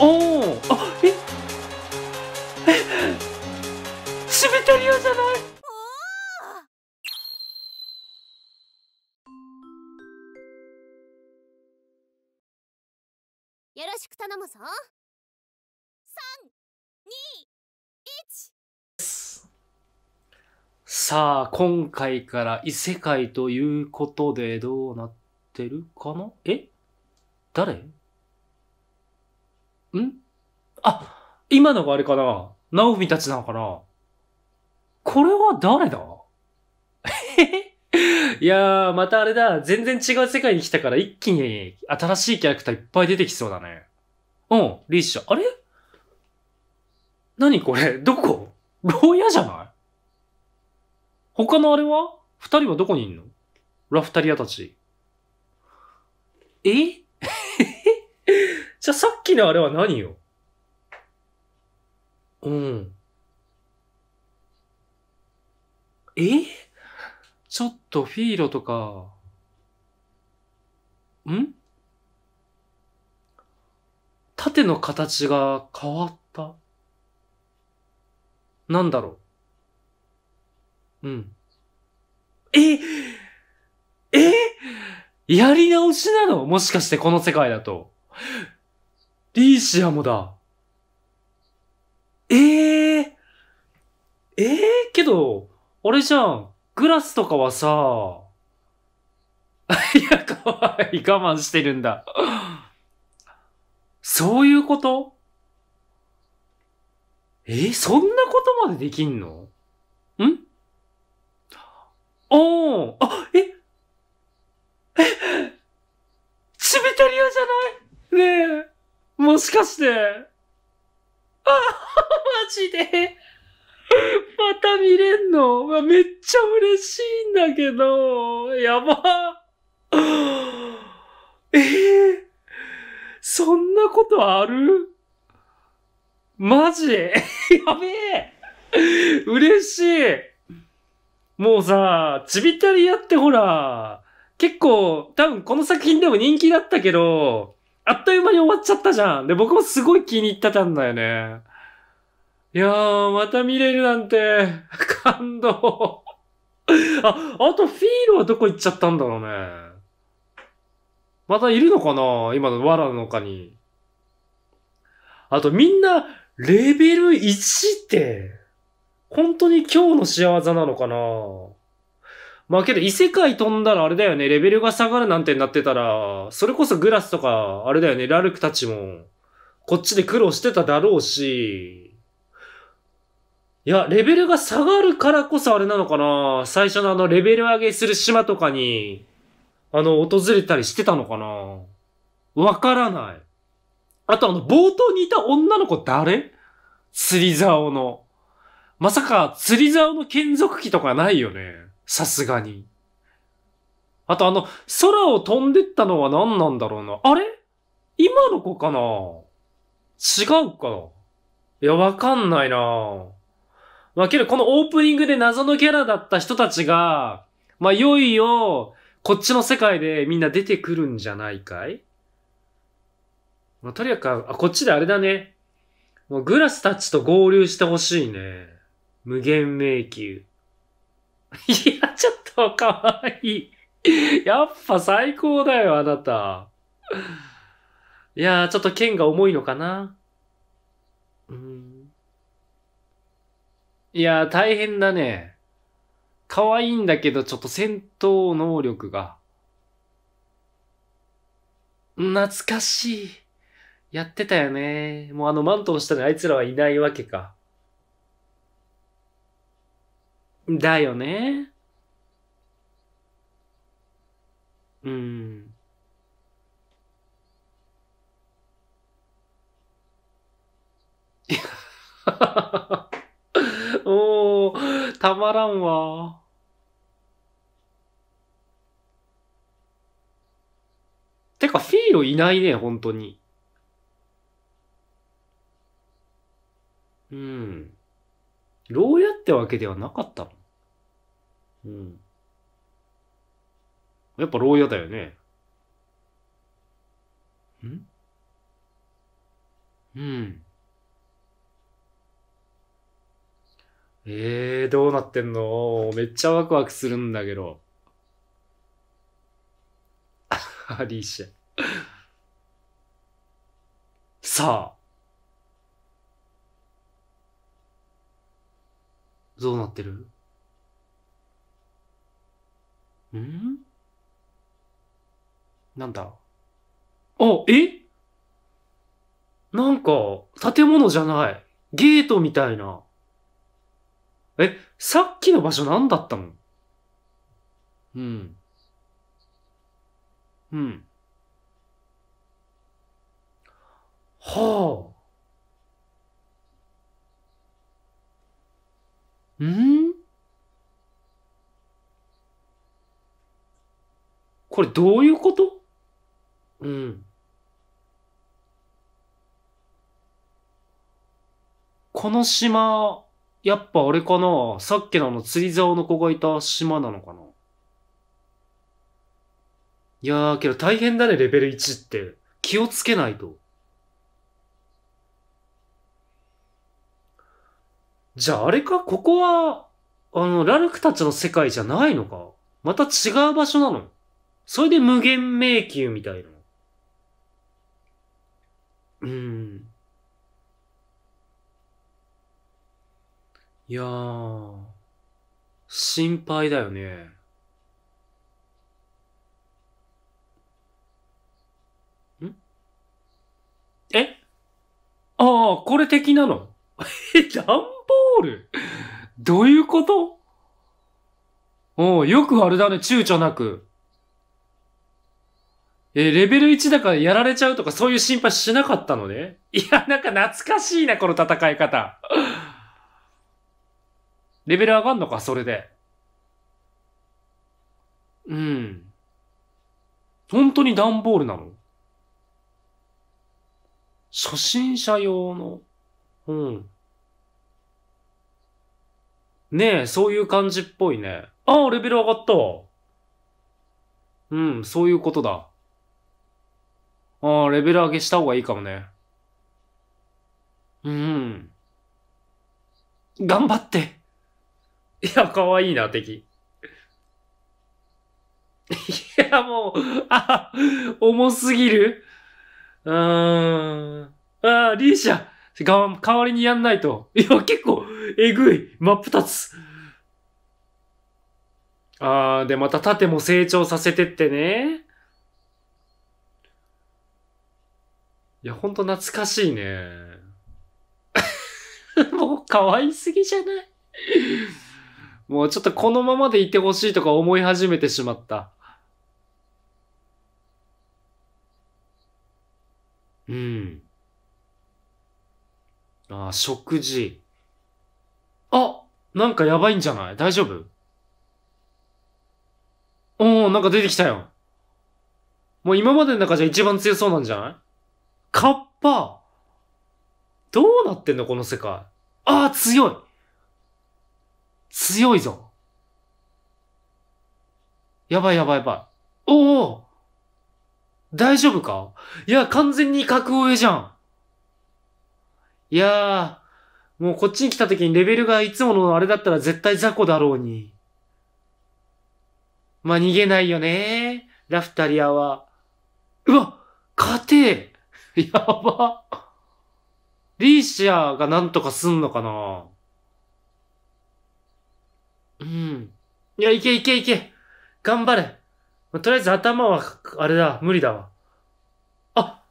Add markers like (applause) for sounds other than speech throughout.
おおあええスベタリアじゃないよろしく頼むぞ321さあ今回から異世界ということでどうなってるかなえ誰んあ、今のがあれかなナオミたちなのかなこれは誰だ (laughs) いやー、またあれだ。全然違う世界に来たから一気に新しいキャラクターいっぱい出てきそうだね。うん、リーシャ。あれ何これどこ牢屋じゃない他のあれは二人はどこにいんのラフタリアたち。えじゃあさっきのあれは何ようん。えちょっとフィーロとか、ん縦の形が変わったなんだろううん。ええやり直しなのもしかしてこの世界だと。リーシアもだ。ええー、ええー、けど、あれじゃん。グラスとかはさ、(laughs) いや、かわいい。我慢してるんだ。そういうことえー、そんなことまでできんのんおーあ、ええチビタリアじゃないねえもしかして、あマジでまた見れんの、めっちゃ嬉しいんだけど、やば。えー、そんなことあるマジ (laughs) やべえ嬉しいもうさ、ちびたりやってほら、結構、多分この作品でも人気だったけど、あっという間に終わっちゃったじゃん。で、僕もすごい気に入ってたんだよね。いやー、また見れるなんて、(laughs) 感動。あ、あとフィールはどこ行っちゃったんだろうね。またいるのかな今の藁の中に。あとみんな、レベル1って、本当に今日の仕業なのかなまあけど異世界飛んだらあれだよね、レベルが下がるなんてなってたら、それこそグラスとか、あれだよね、ラルクたちも、こっちで苦労してただろうし、いや、レベルが下がるからこそあれなのかな最初のあの、レベル上げする島とかに、あの、訪れたりしてたのかなわからない。あとあの、冒頭にいた女の子誰釣り竿の。まさか、釣り竿の剣属機とかないよね。さすがに。あとあの、空を飛んでったのは何なんだろうな。あれ今の子かな違うかないや、わかんないなまあけどこのオープニングで謎のキャラだった人たちが、まあいよいよ、こっちの世界でみんな出てくるんじゃないかいまあ、とにかく、あ、こっちであれだね。もうグラスたちと合流してほしいね。無限迷宮。い (laughs) や超かわいい。やっぱ最高だよ、あなた。いやー、ちょっと剣が重いのかな。うん。いやー、大変だね。可愛いんだけど、ちょっと戦闘能力が。懐かしい。やってたよね。もうあのマントの下にあいつらはいないわけか。だよね。うん。(laughs) おおたまらんわ。てか、フィーロいないね、本当に。うん。牢屋ってわけではなかったの。うん。やっぱ牢屋だよね。んうん。えー、どうなってんのめっちゃワクワクするんだけど。(laughs) アリーシャ。さあ。どうなってるんなんだ。あ、えなんか、建物じゃない。ゲートみたいな。え、さっきの場所なんだったのうん。うん。はあ。うんこれどういうことうん。この島、やっぱあれかなさっきのあの釣り竿の子がいた島なのかないやー、けど大変だね、レベル1って。気をつけないと。じゃああれかここは、あの、ラルクたちの世界じゃないのかまた違う場所なのそれで無限迷宮みたいな。うん。いやー、心配だよね。んえああ、これ敵なのえ、ダ (laughs) ンボールどういうことおう、よくあれだね、躊躇なく。えレベル1だからやられちゃうとかそういう心配しなかったのね。(laughs) いや、なんか懐かしいな、この戦い方。(laughs) レベル上がんのか、それで。うん。本当に段ボールなの初心者用の。うん。ねえ、そういう感じっぽいね。ああ、レベル上がったわ。うん、そういうことだ。ああ、レベル上げした方がいいかもね。うん。頑張って。いや、かわいいな、敵。い (laughs) や、もう、あ、重すぎる。うーん。ああ、リーシャ。が、代わりにやんないと。いや、結構、えぐい。真っ二つ。ああ、で、また盾も成長させてってね。いや、ほんと懐かしいね。(laughs) もう可愛すぎじゃないもうちょっとこのままでいてほしいとか思い始めてしまった。うん。ああ、食事。あなんかやばいんじゃない大丈夫おー、なんか出てきたよ。もう今までの中じゃ一番強そうなんじゃないカッパどうなってんのこの世界。ああ、強い強いぞ。やばいやばいやばい。おお大丈夫かいや、完全に格上じゃん。いやー、もうこっちに来た時にレベルがいつものあれだったら絶対雑魚だろうに。まあ、逃げないよねラフタリアは。うわ硬い (laughs) やば。リーシアがなんとかすんのかなうん。いや、いけいけいけ。頑張れ。とりあえず頭は、あれだ、無理だわ。あ、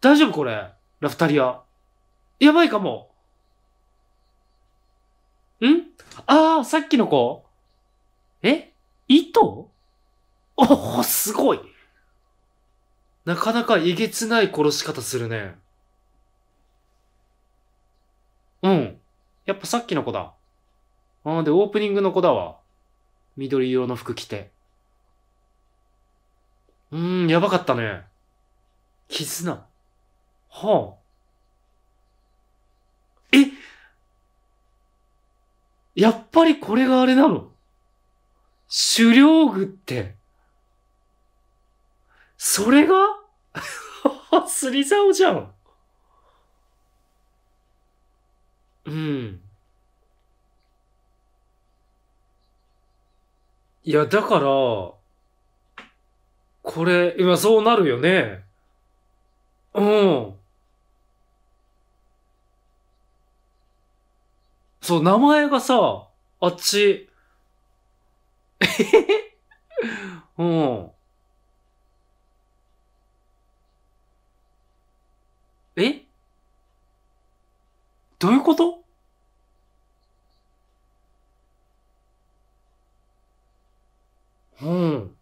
大丈夫これ。ラフタリア。やばいかも。んああ、さっきの子。え糸おお、すごい。なかなかえげつない殺し方するね。うん。やっぱさっきの子だ。ああ、で、オープニングの子だわ。緑色の服着て。うーん、やばかったね。絆。はあ。えやっぱりこれがあれなの狩猟具って。それが (laughs) すりざおじゃん。うん。いや、だから、これ、今そうなるよね。うん。そう、名前がさ、あっち。えうん。どういうことうん。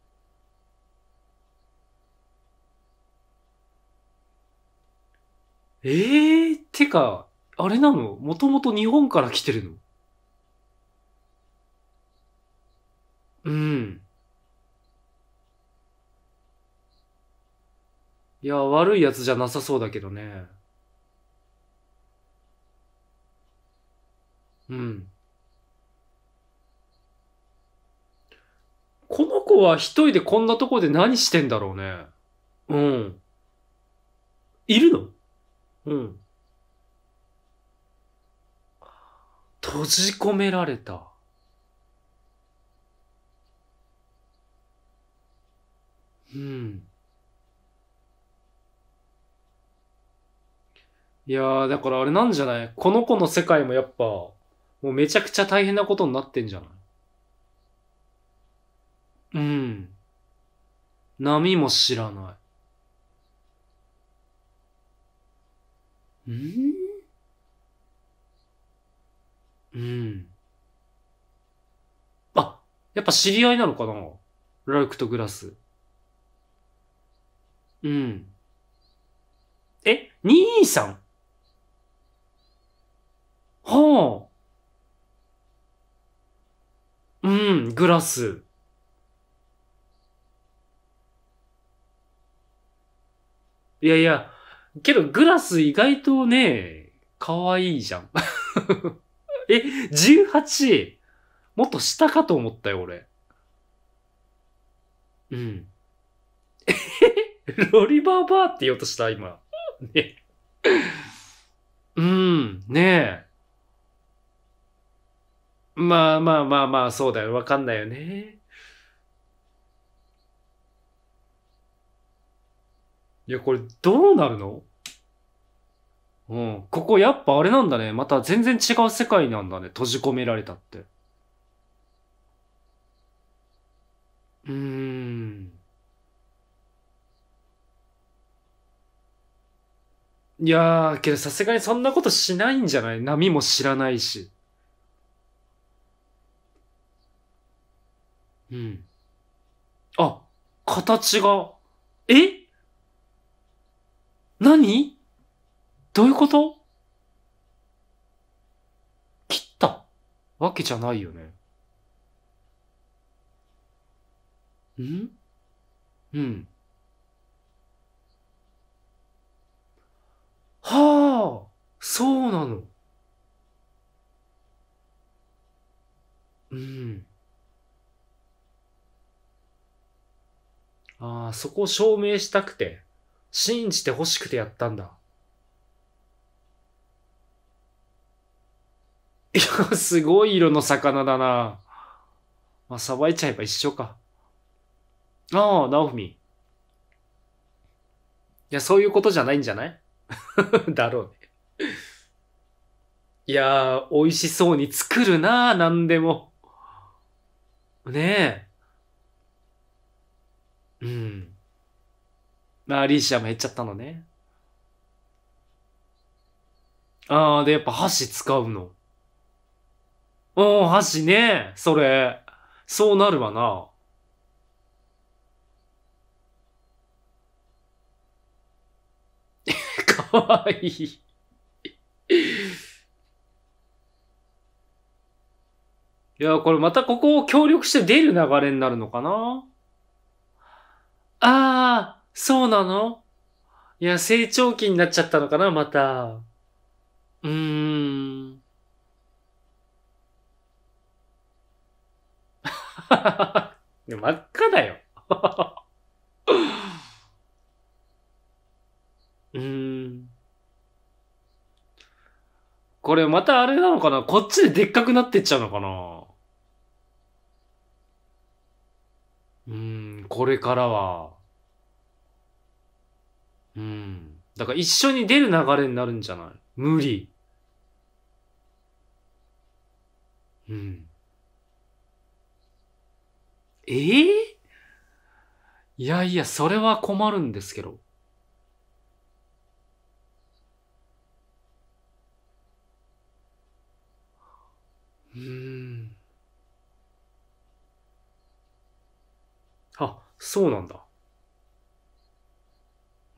ええー、てか、あれなのもともと日本から来てるのうん。いや、悪いやつじゃなさそうだけどね。うん。この子は一人でこんなとこで何してんだろうね。うん。いるのうん。閉じ込められた。うん。いやー、だからあれなんじゃないこの子の世界もやっぱ、もうめちゃくちゃ大変なことになってんじゃないうん。波も知らない。んうん。あ、やっぱ知り合いなのかなラルクとグラス。うん。え、兄さんはあ。うん、グラス。いやいや、けどグラス意外とね、可愛いじゃん。(laughs) え、18? もっと下かと思ったよ、俺。うん。ロリバーバーって言おうとした、今。ね。うん、ねえ。まあまあまあまあ、そうだよ。わかんないよね。いや、これどうなるのうん。ここやっぱあれなんだね。また全然違う世界なんだね。閉じ込められたって。うーん。いやー、けどさすがにそんなことしないんじゃない波も知らないし。うん。あ、形が、え何どういうこと切ったわけじゃないよね。んうん。はあ、そうなの。うん。ああ、そこを証明したくて、信じて欲しくてやったんだ。いや、すごい色の魚だな。まあ、さばいちゃえば一緒か。ああ、ナオミ。いや、そういうことじゃないんじゃない (laughs) だろうね。いやー、美味しそうに作るななんでも。ねえ。うん。まあ、リーシアも減っちゃったのね。ああ、で、やっぱ箸使うの。おー、箸ね。それ。そうなるわな。(laughs) かわいいいや、これまたここを協力して出る流れになるのかなああ、そうなのいや、成長期になっちゃったのかな、また。うーん。(laughs) 真っ赤だよ。(laughs) うーん。これまたあれなのかなこっちででっかくなってっちゃうのかなうーん、これからは。うん。だから一緒に出る流れになるんじゃない無理。うん。ええー、いやいや、それは困るんですけど。うん。あ、そうなんだ。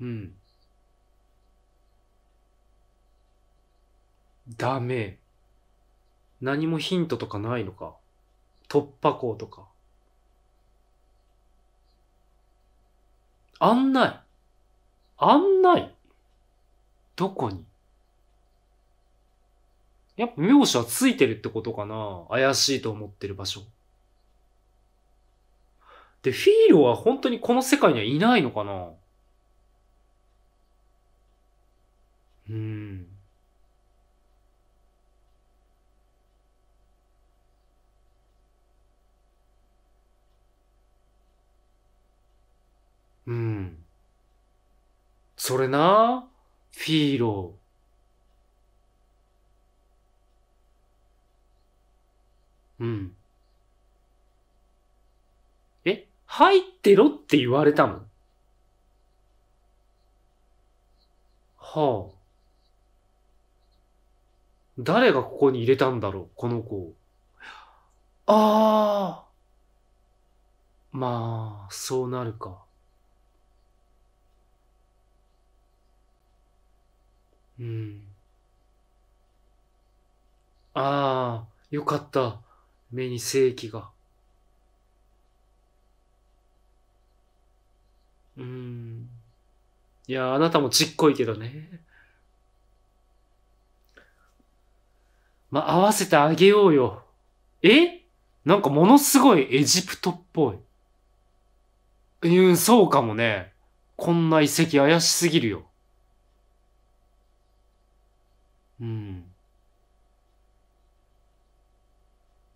うん。ダメ。何もヒントとかないのか。突破口とか。案内。案内どこにやっぱ名詞はついてるってことかな怪しいと思ってる場所。で、フィールは本当にこの世界にはいないのかなうん。うん。それな、フィーロー。うん。え、入ってろって言われたのはあ。誰がここに入れたんだろう、この子を。ああまあ、そうなるか。うん。ああ、よかった。目に正気が。うん。いや、あなたもちっこいけどね。まあ、合わせてあげようよ。えなんかものすごいエジプトっぽい。うん、そうかもね。こんな遺跡怪しすぎるよ。うん。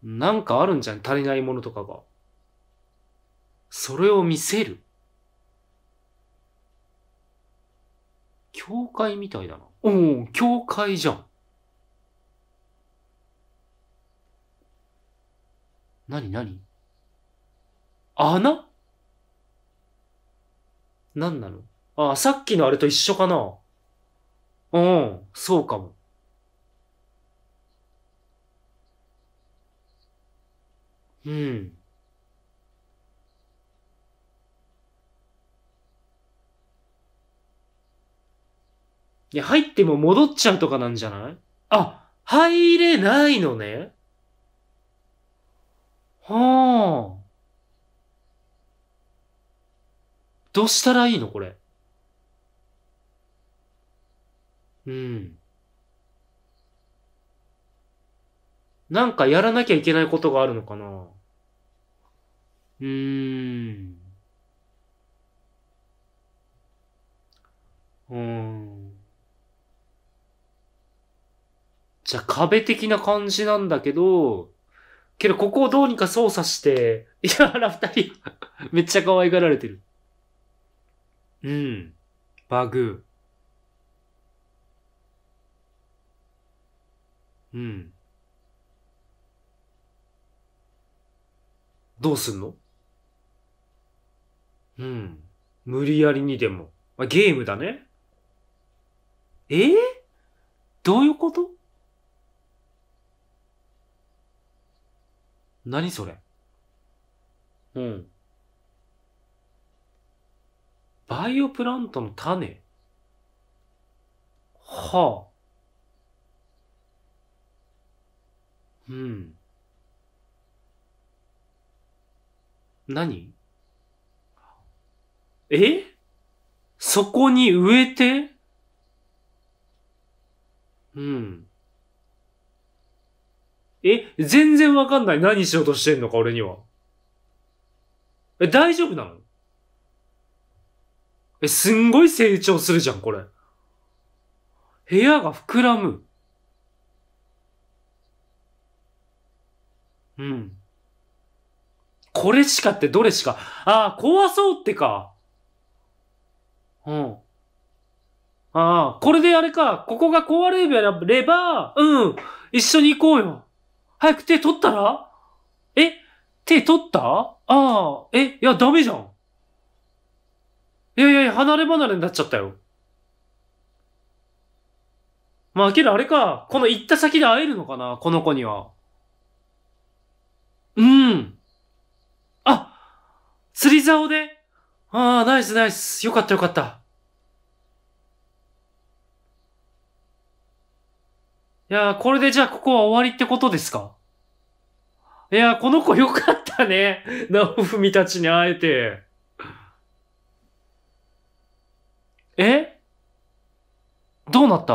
なんかあるんじゃん足りないものとかが。それを見せる。教会みたいだな。おお、教会じゃん。何何穴何なのああ、さっきのあれと一緒かなうん、そうかも。うん。いや、入っても戻っちゃうとかなんじゃないあ、入れないのね。はあ。どうしたらいいのこれ。うん。なんかやらなきゃいけないことがあるのかなうーん。うーん。じゃあ壁的な感じなんだけど、けど、ここをどうにか操作して、(laughs) いや、ら二人めっちゃ可愛がられてる。うん。バグー。うん。どうすんのうん。無理やりにでも。まあ、ゲームだね。えー、どういうこと何それうん。バイオプラントの種はあ。うん。何えそこに植えてうん。え、全然わかんない。何しようとしてんのか、俺には。え、大丈夫なのえ、すんごい成長するじゃん、これ。部屋が膨らむ。うん。これしかってどれしか。ああ、壊そうってか。うん。ああ、これであれか。ここが壊れれば、うん。一緒に行こうよ。早く手取ったらえ手取ったああ、え、いや、ダメじゃん。いやいや離れ離れになっちゃったよ。まあ、けどあれか。この行った先で会えるのかなこの子には。うん。あ釣り竿でああ、ナイスナイス。よかったよかった。いやー、これでじゃあここは終わりってことですかいやー、この子よかったね。(laughs) ナオフミたちに会えて。えどうなった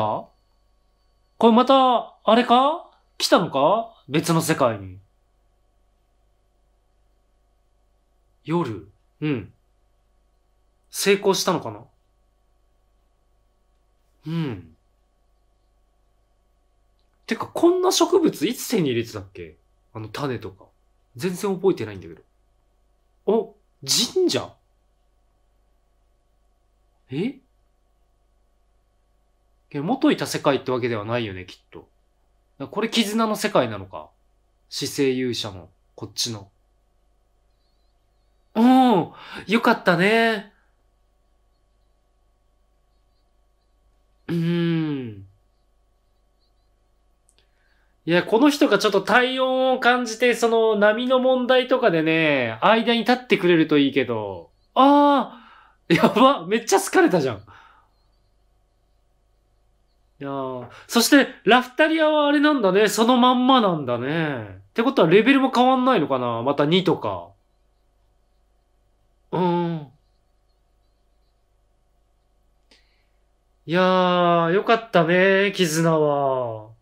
これまた、あれか来たのか別の世界に。夜。うん。成功したのかなうん。てか、こんな植物いつ手に入れてたっけあの種とか。全然覚えてないんだけど。お、神社え元いた世界ってわけではないよね、きっと。これ絆の世界なのか。姿勢勇者の、こっちの。うん、よかったね。うーん。いや、この人がちょっと体温を感じて、その波の問題とかでね、間に立ってくれるといいけど。ああやばめっちゃ疲れたじゃん。いやそして、ラフタリアはあれなんだね。そのまんまなんだね。ってことはレベルも変わんないのかなまた2とか。うーん。いやー、よかったね、絆は。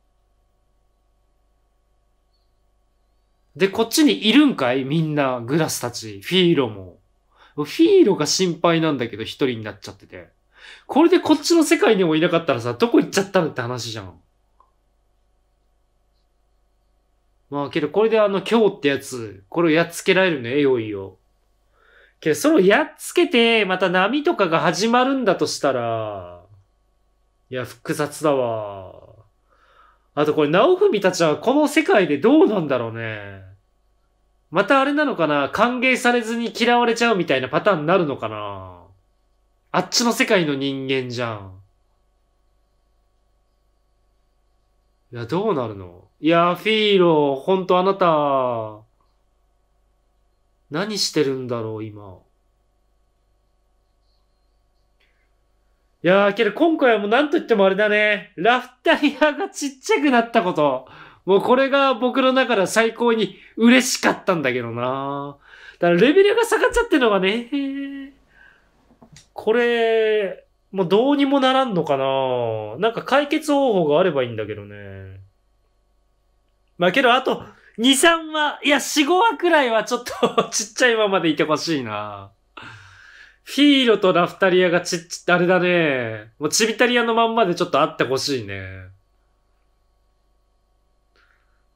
で、こっちにいるんかいみんな、グラスたち。フィーロも。フィーロが心配なんだけど、一人になっちゃってて。これでこっちの世界にもいなかったらさ、どこ行っちゃったのって話じゃん。まあけど、これであの、今日ってやつ、これをやっつけられるのよ、よいよ。けど、それをやっつけて、また波とかが始まるんだとしたら、いや、複雑だわ。あとこれ、フ文たちはこの世界でどうなんだろうね。またあれなのかな歓迎されずに嫌われちゃうみたいなパターンになるのかなあっちの世界の人間じゃん。いや、どうなるのいや、フィーロー、ほんとあなた、何してるんだろう、今。いやー、けど今回はもう何と言ってもあれだね。ラフタイヤがちっちゃくなったこと。もうこれが僕の中で最高に嬉しかったんだけどな。だからレベルが下がっちゃってるのがね。これ、もうどうにもならんのかな。なんか解決方法があればいいんだけどね。まあけどあと2、3話、いや4、5話くらいはちょっと (laughs) ちっちゃいままでいてほしいな。フィーロとラフタリアがちっち、あれだね。もうチビタリアのまんまでちょっとあってほしいね。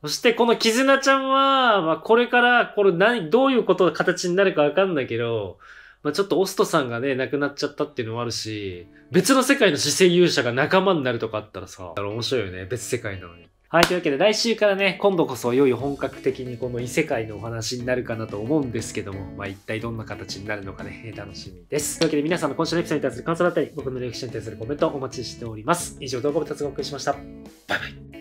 そしてこの絆ちゃんは、まあこれから、これ何、どういうことの形になるかわかんないけど、まあちょっとオストさんがね、亡くなっちゃったっていうのもあるし、別の世界の姿勢勇者が仲間になるとかあったらさ、面白いよね。別世界なのに。はい、というわけで来週からね、今度こそいよいよ本格的にこの異世界のお話になるかなと思うんですけども、まあ一体どんな形になるのかね、楽しみです。というわけで皆さんの今週のエピソードに対する感想だったり、僕のリアクションに対するコメントをお待ちしております。以上、動画を達つお送りしました。バイバイ。